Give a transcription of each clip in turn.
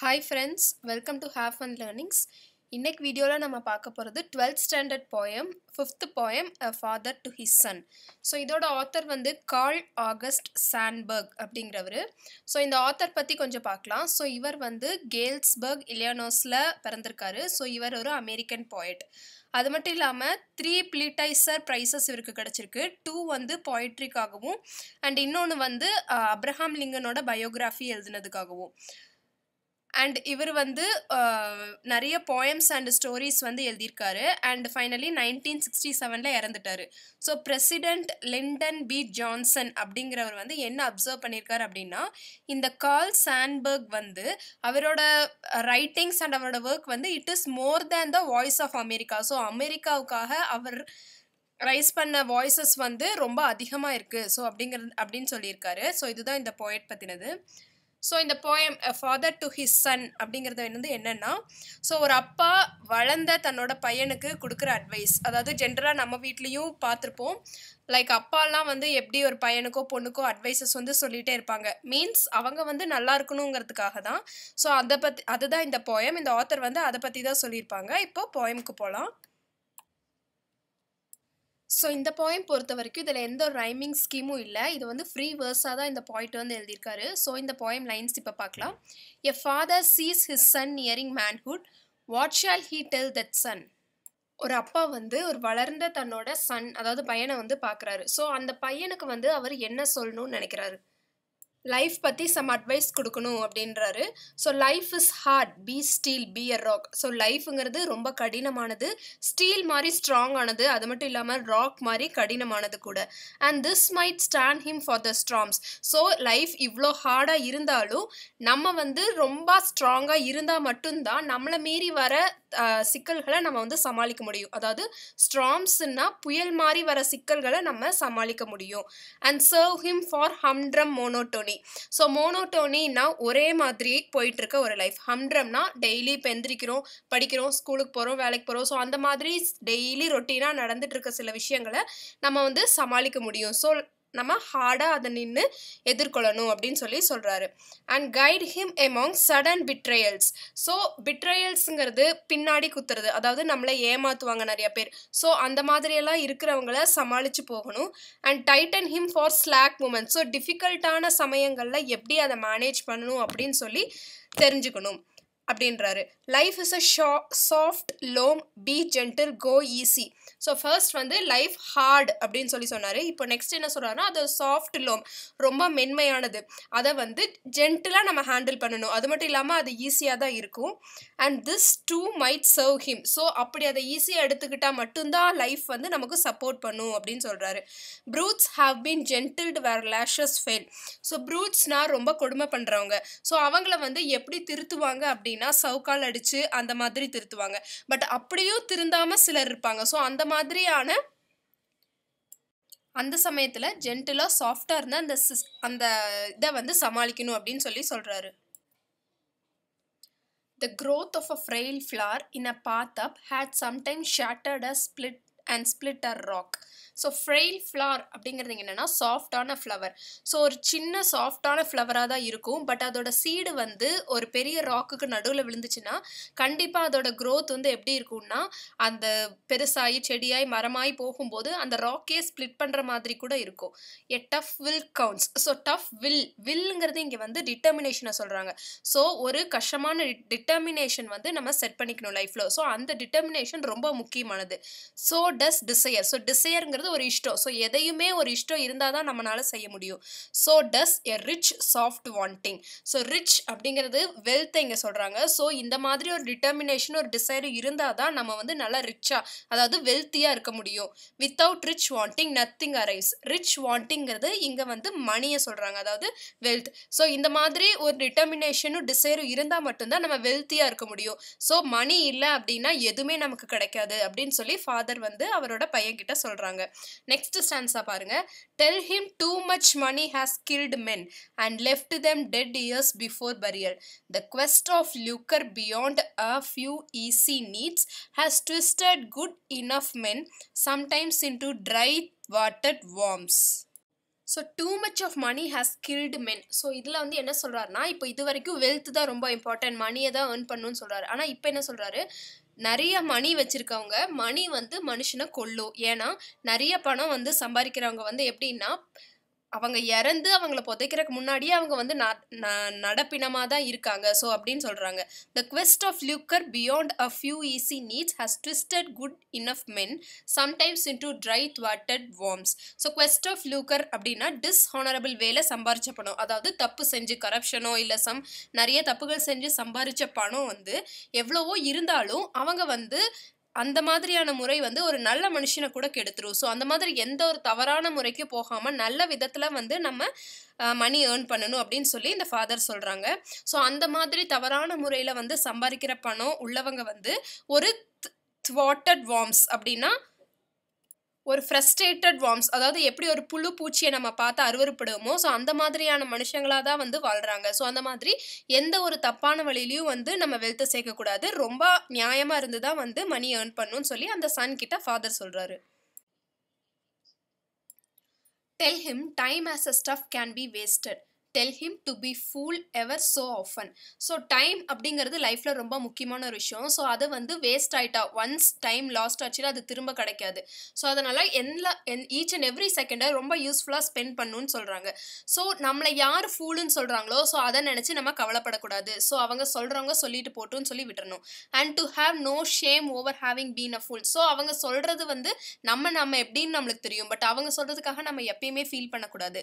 Hi friends welcome to half and learnings இன்னைக்கு வீடியோவில் நம்ம பார்க்க போகிறது twelfth standard poem fifth poem a father to his son so இதோட ஆத்தர் வந்து கார்ல் ஆகஸ்ட் சாண்ட்பர்க் அப்படிங்கிறவர் ஸோ இந்த ஆத்தர் பற்றி கொஞ்சம் பார்க்கலாம் ஸோ இவர் வந்து கேல்ஸ்பர்க் இலியானோஸில் பிறந்திருக்காரு ஸோ இவர் ஒரு அமெரிக்கன் போயட் அது மட்டும் இல்லாமல் த்ரீ பிளிட்டைசர் ப்ரைஸஸ் இவருக்கு கிடச்சிருக்கு டூ வந்து பொயட்ரிக்காகவும் அண்ட் இன்னொன்று வந்து அப்ரஹாம் லிங்கனோட பயோகிராஃபி எழுதினதுக்காகவும் அண்ட் இவர் வந்து நிறைய போயம்ஸ் அண்ட் ஸ்டோரிஸ் வந்து எழுதியிருக்காரு அண்ட் ஃபைனலி நைன்டீன் சிக்ஸ்டி செவனில் இறந்துட்டார் so president Lyndon B Johnson அப்படிங்கிறவர் வந்து என்ன அப்சர்வ் பண்ணியிருக்காரு அப்படின்னா இந்த கால் சான்பர்க் வந்து அவரோட ரைட்டிங்ஸ் அண்ட் அவரோட ஒர்க் வந்து it is more than the voice of America so அமெரிக்காவுக்காக அவர் ரைஸ் பண்ண வாய்ஸஸ் வந்து ரொம்ப அதிகமாக இருக்குது ஸோ அப்படிங்கிறது அப்படின்னு சொல்லியிருக்காரு ஸோ இதுதான் இந்த போயட் பற்றினது ஸோ இந்த poem father to his son அப்படிங்கிறது வந்து என்னென்னா ஸோ ஒரு அப்பா வளர்ந்த தன்னோட பையனுக்கு கொடுக்குற அட்வைஸ் அதாவது ஜென்ரலாக நம்ம வீட்லேயும் பார்த்துருப்போம் லைக் அப்பாலாம் வந்து எப்படி ஒரு பையனுக்கோ பொண்ணுக்கோ அட்வைஸஸ் வந்து சொல்லிகிட்டே இருப்பாங்க மீன்ஸ் அவங்க வந்து நல்லா இருக்கணுங்கிறதுக்காக தான் ஸோ அதை பற்றி அதுதான் இந்த போயம் இந்த ஆத்தர் வந்து அதை பற்றி தான் சொல்லியிருப்பாங்க இப்போ போயமுக்கு போகலாம் ஸோ இந்த போயம் பொறுத்த வரைக்கும் இதில் எந்த ஒரு ரைமிங் ஸ்கீமும் இல்லை இது வந்து ஃப்ரீ வேர்ஸாக தான் இந்த பாயிண்ட் வந்து எழுதியிருக்காரு ஸோ இந்த போயம் லைன்ஸ் இப்போ பார்க்கலாம் a father sees his son nearing manhood what shall he tell that son ஒரு அப்பா வந்து ஒரு வளர்ந்த தன்னோட சன் அதாவது பையனை வந்து பார்க்குறாரு ஸோ அந்த பையனுக்கு வந்து அவர் என்ன சொல்லணும்னு நினைக்கிறாரு லைஃப் பற்றி சம் அட்வைஸ் கொடுக்கணும் அப்படின்றாரு so life is hard be steel be a rock so லைஃபுங்கிறது ரொம்ப கடினமானது ஸ்டீல் மாதிரி ஸ்ட்ராங் ஆனது அது மட்டும் இல்லாமல் ராக் மாதிரி கடினமானது கூட and this might stand him for the storms so life இவ்வளோ ஹார்டாக இருந்தாலும் நம்ம வந்து ரொம்ப ஸ்ட்ராங்காக இருந்தால் மட்டும்தான் நம்மளை மீறி வர சிக்கல்களை நம்ம வந்து சமாளிக்க முடியும் அதாவது ஸ்ட்ராம்ஸ்னா புயல் மாதிரி வர சிக்கல்களை நம்ம சமாளிக்க முடியும் and serve him for humdrum monotony so மோனோட்டோனின்னா ஒரே மாதிரி போயிட்டுருக்க ஒரு லைஃப் ஹம்ட்ரம்னா டெய்லி பெந்திரிக்கிறோம் படிக்கிறோம் ஸ்கூலுக்கு போகிறோம் வேலைக்கு போகிறோம் ஸோ அந்த மாதிரி டெய்லி ரொட்டீனாக நடந்துட்டு இருக்க சில விஷயங்களை நம்ம வந்து சமாளிக்க முடியும் ஸோ நம்ம ஹார்டாக அதை நின்று எதிர்கொள்ளணும் அப்படின்னு சொல்லி சொல்கிறாரு and guide him among sudden betrayals so பிட்ரையல்ஸுங்கிறது பின்னாடி குத்துறது அதாவது நம்மளை ஏமாற்றுவாங்க நிறைய பேர் ஸோ அந்த மாதிரியெல்லாம் இருக்கிறவங்கள சமாளித்து போகணும் and toughen him for slack moment so டிஃபிகல்ட்டான சமயங்களில் எப்படி அதை மேனேஜ் பண்ணணும் அப்படின்னு சொல்லி தெரிஞ்சுக்கணும் அப்படின்றாரு லைஃப் இஸ் அ ஷா soft loam be gentle go easy so first வந்து லைஃப் ஹார்ட் அப்படின்னு சொல்லி சொன்னார் இப்போ நெக்ஸ்ட் என்ன சொல்கிறாருன்னா அது சாஃப்ட் லோம் ரொம்ப மென்மையானது அதை வந்து ஜென்டிலாக நம்ம ஹேண்டில் பண்ணணும் அது மட்டும் இல்லாமல் அது ஈஸியாக தான் இருக்கும் and this too might serve him so அப்படி அதை ஈஸியாக எடுத்துக்கிட்டால் மட்டும்தான் லைஃப் வந்து நமக்கு சப்போர்ட் பண்ணும் அப்படின்னு சொல்கிறாரு brutes have been gentled where lashes failed so ப்ரூட்ஸ்னால் ரொம்ப கொடுமை பண்ணுறவங்க ஸோ அவங்கள வந்து எப்படி திருத்துவாங்க அப்படின்னு அப்படின்னா சவுக்கால் அடித்து அந்த மாதிரி திருத்துவாங்க பட் அப்படியும் திருந்தாமல் சிலர் இருப்பாங்க ஸோ அந்த மாதிரியான அந்த சமயத்தில் ஜென்டிலாக சாஃப்டாக இருந்தால் அந்த சிஸ் அந்த இதை வந்து சமாளிக்கணும் அப்படின்னு சொல்லி சொல்கிறாரு growth of a frail flower in a path up had sometimes shattered a split and split a rock so frail flower அப்படிங்கிறது என்னென்னா சாஃப்டான ஃப்ளவர் ஸோ ஒரு சின்ன சாஃப்டான ஃப்ளவராக தான் இருக்கும் பட் அதோட சீடு வந்து ஒரு பெரிய ராக்குக்கு நடுவில் விழுந்துச்சுன்னா கண்டிப்பாக அதோட க்ரோத் வந்து எப்படி இருக்கும்னா அந்த பெருசாகி செடியாய் மரமாகி போகும்போது அந்த ராக்கே ஸ்ப்ளிட் பண்ணுற மாதிரி கூட இருக்கும் a tough will counts so tough will வில்ங்கிறது இங்கே வந்து டிட்டர்மினேஷனை சொல்கிறாங்க ஸோ ஒரு கஷ்டமான டிட்டர்மினேஷன் வந்து நம்ம செட் பண்ணிக்கணும் லைஃப்பில் ஸோ அந்த டிட்டர்மினேஷன் ரொம்ப முக்கியமானது ஸோ டஸ் டிசையர் ஸோ டிசையருங்கிறது அப்படிங்கிறது ஒரு இஷ்டம் ஸோ எதையுமே ஒரு இஷ்டம் இருந்தால் தான் நம்மளால் செய்ய முடியும் so does a rich soft wanting so rich அப்படிங்கிறது வெல்த்தை இங்கே சொல்கிறாங்க ஸோ இந்த மாதிரி ஒரு டிட்டர்மினேஷன் ஒரு டிசைரும் இருந்தால் தான் நம்ம வந்து நல்லா ரிச்சாக அதாவது வெல்த்தியாக இருக்க முடியும் without rich wanting nothing arise rich வாண்டிங்கிறது இங்கே வந்து மணியை சொல்கிறாங்க அதாவது வெல்த் ஸோ இந்த மாதிரி ஒரு டிட்டர்மினேஷனும் டிசைரும் இருந்தால் மட்டும்தான் நம்ம வெல்த்தியாக இருக்க முடியும் ஸோ மணி இல்லை அப்படின்னா எதுவுமே நமக்கு கிடைக்காது அப்படின்னு சொல்லி ஃபாதர் வந்து அவரோட பையன்கிட்ட சொல்கிறாங்க நெக்ஸ்ட் ஸ்டான்ஸா பாருங்க tell him too much money has killed men and left them dead years before burial the quest of lucre beyond a few easy needs has twisted good enough men sometimes into dry வாட்டட் worms so too much of money has killed men so இதில் வந்து என்ன சொல்கிறாருனா இப்போ இது வரைக்கும் wealth தான் ரொம்ப important மணியை தான் ஏர்ன் பண்ணணும்னு சொல்கிறாரு ஆனால் இப்போ என்ன சொல்கிறாரு நிறைய மணி வச்சுருக்கவங்க மணி வந்து மனுஷனை கொல்லும் ஏன்னா நிறைய பணம் வந்து சம்பாதிக்கிறவங்க வந்து எப்படின்னா அவங்க இறந்து அவங்கள புதைக்கிறதுக்கு முன்னாடியே அவங்க வந்து நடப்பினமாக தான் இருக்காங்க ஸோ அப்படின்னு சொல்கிறாங்க the quest of lucre beyond a few easy needs has twisted good enough men sometimes into dry வாட்டட் worms so quest of lucre அப்படின்னா டிஸ்ஹானரபிள் வேலை சம்பாரிச்ச பணம் அதாவது தப்பு செஞ்சு கரப்ஷனோ இல்லை சம் நிறைய தப்புகள் செஞ்சு சம்பாரிச்ச பணம் வந்து எவ்வளவோ இருந்தாலும் அவங்க வந்து அந்த மாதிரியான முறை வந்து ஒரு நல்ல மனுஷனை கூட கெடுத்துரும் ஸோ அந்த மாதிரி எந்த ஒரு தவறான முறைக்கு போகாமல் நல்ல விதத்தில் வந்து நம்ம மணி ஏர்ன் பண்ணணும் அப்படின்னு சொல்லி இந்த ஃபாதர் சொல்கிறாங்க ஸோ அந்த மாதிரி தவறான முறையில் வந்து சம்பாதிக்கிற பணம் உள்ளவங்க வந்து ஒரு வாட்டட் வார்ம்ஸ் அப்படின்னா ஒரு ஃப்ரஸ்ட்ரேட்டட் வார்ம்ஸ் அதாவது எப்படி ஒரு புழு பூச்சியை நம்ம பார்த்து அறுவறுப்படுவோமோ ஸோ அந்த மாதிரியான மனுஷங்களாக தான் வந்து வாழ்கிறாங்க ஸோ அந்த மாதிரி எந்த ஒரு தப்பான வழியிலையும் வந்து நம்ம வெல்த்தை சேர்க்கக்கூடாது ரொம்ப நியாயமாக இருந்து தான் வந்து மணி ஏர்ன் பண்ணணும்னு சொல்லி அந்த சன் கிட்ட ஃபாதர் சொல்கிறாரு tell him time as a stuff can be wasted tell him to be fool ever so often so time அப்படிங்கிறது லைஃப்பில் ரொம்ப முக்கியமான ஒரு விஷயம் ஸோ அதை வந்து வேஸ்ட் ஆகிட்டா ஒன்ஸ் டைம் லாஸ்ட் ஆச்சுன்னா அது திரும்ப கிடைக்காது ஸோ அதனால் எல்லா ஈச் அண்ட் எவ்ரி செகண்டை ரொம்ப யூஸ்ஃபுல்லாக ஸ்பெண்ட் பண்ணுன்னு சொல்கிறாங்க ஸோ நம்மளை யார் ஃபூலுன்னு சொல்கிறாங்களோ ஸோ அதை நினச்சி நம்ம கவலைப்படக்கூடாது ஸோ அவங்க சொல்கிறவங்க சொல்லிட்டு போட்டுன்னு சொல்லி விட்டுறணும் and to have no shame over having been a fool so அவங்க சொல்கிறது வந்து நம்ம நம்ம எப்படின்னு நம்மளுக்கு தெரியும் பட் அவங்க சொல்கிறதுக்காக நம்ம எப்பயுமே ஃபீல் பண்ணக்கூடாது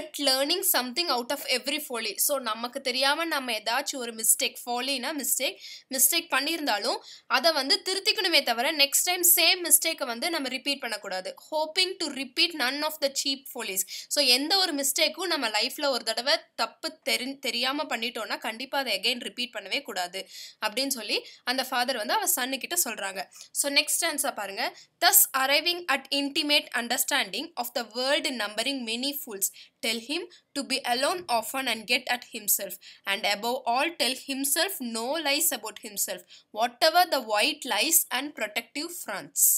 yet learning something out of of every folly so நமக்கு தெரியாமல் நம்ம ஏதாச்சும் ஒரு மிஸ்டேக் ஃபோலினா மிஸ்டேக் மிஸ்டேக் பண்ணியிருந்தாலும் அதை வந்து திருத்திக்கணுமே தவிர நெக்ஸ்ட் டைம் சேம் மிஸ்டேக்கை வந்து நம்ம ரிப்பீட் பண்ணக்கூடாது hoping to repeat none of the cheap follies so எந்த ஒரு மிஸ்டேக்கும் நம்ம லைஃப்பில் ஒரு தடவை தப்பு தெரி தெரியாமல் பண்ணிட்டோம்னா கண்டிப்பாக அதை எகைன் ரிப்பீட் பண்ணவே கூடாது அப்படின்னு சொல்லி அந்த ஃபாதர் வந்து அவர் சன்னுக்கிட்ட சொல்கிறாங்க ஸோ நெக்ஸ்ட் ஆன்சர் பாருங்கள் thus arriving at intimate understanding of the world numbering many fools tell him to be alone often and get at himself and above all tell himself no lies about himself whatever the white lies and protective fronts.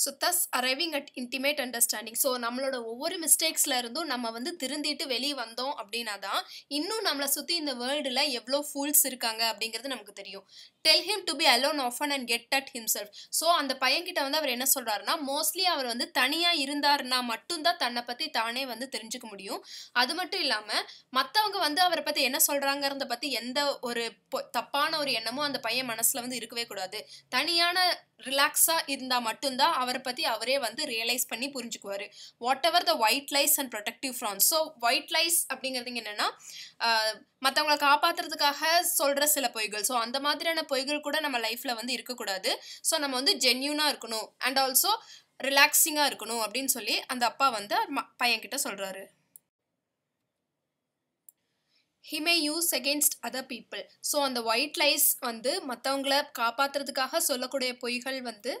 So thus arriving at intimate understanding so நம்மளோட ஒவ்வொரு மிஸ்டேக்ஸில் இருந்தும் நம்ம வந்து திருந்திட்டு வெளியே வந்தோம் அப்படின்னா தான் இன்னும் நம்மளை சுற்றி இந்த வேர்ல்டில் எவ்வளோ ஃபூல்ஸ் இருக்காங்க அப்படிங்கிறது நமக்கு தெரியும் tell him to be alone often and get at him himself so அந்த பையன்கிட்ட வந்து அவர் என்ன சொல்கிறாருன்னா மோஸ்ட்லி அவர் வந்து தனியாக இருந்தார்னா மட்டும்தான் தன்னை பற்றி தானே வந்து தெரிஞ்சுக்க முடியும் அது மட்டும் இல்லாமல் மற்றவங்க வந்து அவரை பற்றி என்ன சொல்கிறாங்கிறத பற்றி எந்த ஒரு தப்பான ஒரு எண்ணமும் அந்த பையன் மனசில் வந்து இருக்கவே கூடாது தனியான ரிலாக்ஸாக இருந்தால் மட்டும்தான் அவரை பற்றி அவரே வந்து ரியலைஸ் பண்ணி புரிஞ்சுக்குவார் whatever the white lies and protective fronts so white lies அப்படிங்கிறது என்னென்னா மற்றவங்களை காப்பாற்றுறதுக்காக சொல்கிற சில பொய்கள் ஸோ அந்த மாதிரியான பொய்கள் கூட நம்ம லைஃப்பில் வந்து இருக்கக்கூடாது ஸோ நம்ம வந்து ஜென்யூனாக இருக்கணும் அண்ட் ஆல்சோ ரிலாக்ஸிங்காக இருக்கணும் அப்படின்னு சொல்லி அந்த அப்பா வந்து பையன்கிட்ட சொல்கிறாரு he may use against other people so அந்த ஒயிட் லைஸ் வந்து மற்றவங்கள காப்பாற்றுறதுக்காக சொல்லக்கூடிய பொய்கள் வந்து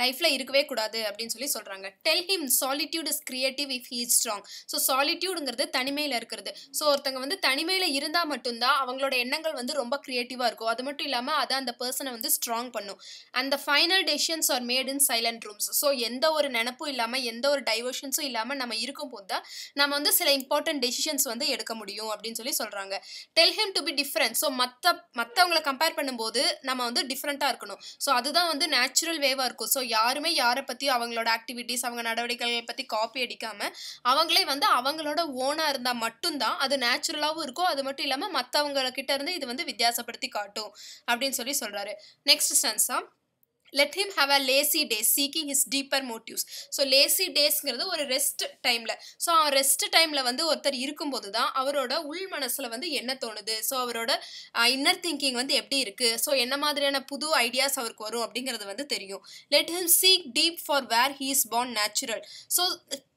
லைஃப்பில் இருக்கவே கூடாது அப்படின்னு சொல்லி சொல்கிறாங்க tell him solitude is creative if he strong so சாலிட்யூடுங்கிறது தனிமையில் இருக்கிறது ஸோ ஒருத்தங்க வந்து தனிமையில் இருந்தால் மட்டும்தான் அவங்களோட எண்ணங்கள் வந்து ரொம்ப க்ரியேட்டிவாக இருக்கும் அது மட்டும் இல்லாமல் அதை அந்த பர்சனை வந்து ஸ்ட்ராங் பண்ணும் அந்த final decisions are made in silent rooms so எந்த ஒரு நினப்பும் இல்லாமல் எந்த ஒரு டைவர்ஷன்ஸும் இல்லாமல் நம்ம போது தான் நம்ம வந்து சில இம்பார்ட்டன்ட் டெசிஷன்ஸ் வந்து எடுக்க முடியும் அப்படின்னு சொல்லி சொல்கிறாங்க tell him to be different so மற்ற மத்தவங்களை கம்பேர் பண்ணும்போது நம்ம வந்து டிஃப்ரெண்ட்டாக இருக்கணும் ஸோ அதுதான் வந்து நேச்சுரல் வேவாக இருக்கும் ஸோ யாருமே யாரை பற்றியும் அவங்களோட ஆக்டிவிட்டீஸ் அவங்க நடவடிக்கைகளை பற்றி காப்பி அடிக்காமல் அவங்களே வந்து அவங்களோட ஓனாக இருந்தால் மட்டும்தான் அது நேச்சுரலாகவும் இருக்கும் அது மட்டும் இல்லாமல் மற்றவங்கக்கிட்ட இருந்து இது வந்து வித்தியாசப்படுத்தி காட்டும் அப்படின்னு சொல்லி சொல்கிறாரு நெக்ஸ்ட் சென்ஸாக let him have a lazy days seeking his deeper motives so lazy டேஸ்ங்கிறது ஒரு ரெஸ்ட் டைமில் ஸோ அவன் ரெஸ்ட் டைமில் வந்து ஒருத்தர் இருக்கும்போது தான் அவரோட உள் மனசில் வந்து என்ன தோணுது ஸோ அவரோட இன்னர் திங்கிங் வந்து எப்படி இருக்குது ஸோ என்ன மாதிரியான புது ஐடியாஸ் அவருக்கு வரும் அப்படிங்கிறது வந்து தெரியும் let him seek deep for where he is born natural so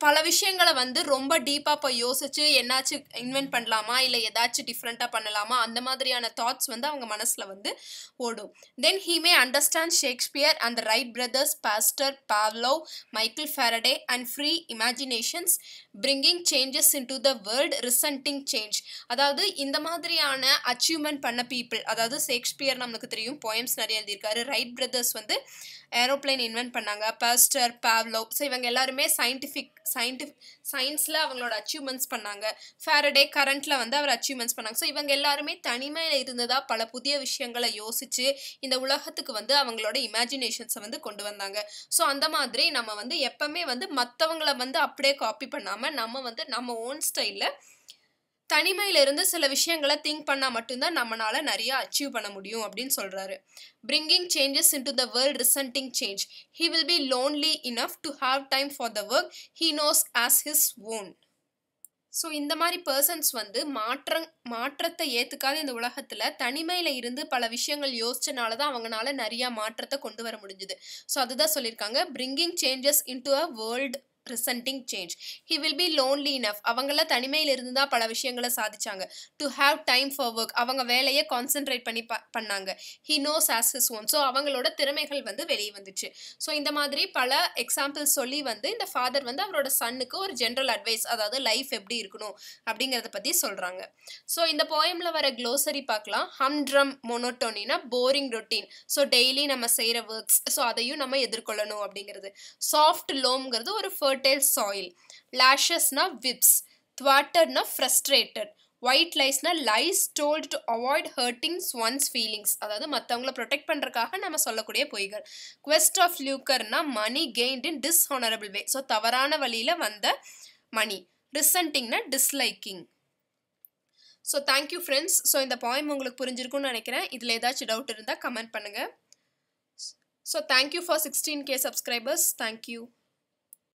பல விஷயங்களை வந்து ரொம்ப டீப்பாக போய் யோசிச்சு என்னாச்சு இன்வென்ட் பண்ணலாமா இல்லை ஏதாச்சும் டிஃப்ரெண்ட்டாக பண்ணலாமா அந்த மாதிரியான தாட்ஸ் வந்து அவங்க மனசில் வந்து ஓடும் then he may understand Shakespeare Napier and the Wright brothers, Pasteur, Pavlov, Michael Faraday, and free imaginations, bringing changes into the world, resulting change. அதாவது இந்த மாதிரியான அச்சீவ்மெண்ட் பண்ண பீப்புள் அதாவது ஷேக்ஸ்பியர் நம்மளுக்கு தெரியும் போயம்ஸ் நிறைய எழுதியிருக்காரு ரைட் பிரதர்ஸ் வந்து ஏரோப்ளைன் இன்வென்ட் பண்ணாங்க பஸ்டர் பாவ்லோ ஸோ இவங்க எல்லாருமே சயின்டிஃபிக் சயின்டிஃபிக் சயின்ஸில் அவங்களோட அச்சீவ்மெண்ட்ஸ் பண்ணாங்க ஃபேரடே கரண்ட்டில் வந்து அவர் அச்சீவ்மெண்ட்ஸ் பண்ணாங்க ஸோ இவங்க எல்லாருமே தனிமையில் இருந்ததாக பல புதிய விஷயங்களை யோசித்து இந்த உலகத்துக்கு வந்து அவங்களோட இமேஜினேஷன்ஸை வந்து கொண்டு வந்தாங்க ஸோ அந்த மாதிரி நம்ம வந்து எப்போவுமே வந்து மற்றவங்கள வந்து அப்படியே காப்பி பண்ணாமல் நம்ம வந்து நம்ம ஓன் ஸ்டைலில் தனிமையிலிருந்து சில விஷயங்களை திங்க் பண்ணால் மட்டும்தான் நம்மளால் நிறையா அச்சீவ் பண்ண முடியும் அப்படின்னு சொல்கிறாரு bringing changes into the world resenting change he will be lonely enough to have time for the work he knows as his own so இந்த மாதிரி பர்சன்ஸ் வந்து மாற்றம் மாற்றத்தை ஏற்றுக்காத இந்த உலகத்தில் தனிமையில் இருந்து பல விஷயங்கள் யோசிச்சனால தான் அவங்களால நிறையா மாற்றத்தை கொண்டு வர முடிஞ்சுது ஸோ அதுதான் சொல்லியிருக்காங்க bringing changes into a world presenting change he will be lonely enough அவங்களாம் தனிமையில் இருந்து பல விஷயங்களை சாதிச்சாங்க to have time for work அவங்க வேலையை கான்சென்ட்ரேட் பண்ணி ப பண்ணாங்க he knows as his own so அவங்களோட திறமைகள் வந்து வெளியே வந்துச்சு ஸோ இந்த மாதிரி பல எக்ஸாம்பிள்ஸ் சொல்லி வந்து இந்த ஃபாதர் வந்து அவரோட சன்னுக்கு ஒரு ஜென்ரல் அட்வைஸ் அதாவது லைஃப் எப்படி இருக்கணும் அப்படிங்கிறத பற்றி சொல்கிறாங்க ஸோ இந்த போயமில் வர க்ளோசரி பார்க்கலாம் ஹம்ட்ரம் மொனோட்டோனினா போரிங் ரொட்டீன் ஸோ டெய்லி நம்ம செய்கிற ஒர்க்ஸ் ஸோ அதையும் நம்ம எதிர்கொள்ளணும் அப்படிங்கிறது சாஃப்ட் லோம்ங்கிறது ஒரு first fertile soil lashes whips துவாட்டர்னா thwarted ஒயிட் லைஸ்னா lies told to avoid hurtings one's feelings அதாவது மற்றவங்கள ப்ரொடெக்ட் பண்ணுறக்காக நம்ம சொல்லக்கூடிய பொய்கள் குவெஸ்ட் ஆஃப் லியூக்கர்னா money gained in dishonourable way so தவறான வழியில் வந்த மணி ரிசன்டிங்னா disliking so thank you friends so இந்த பாயிம் உங்களுக்கு புரிஞ்சிருக்கும்னு நினைக்கிறேன் இதில் ஏதாச்சும் டவுட் இருந்தால் கமெண்ட் பண்ணுங்கள் so thank you for sixteen K subscribers thank you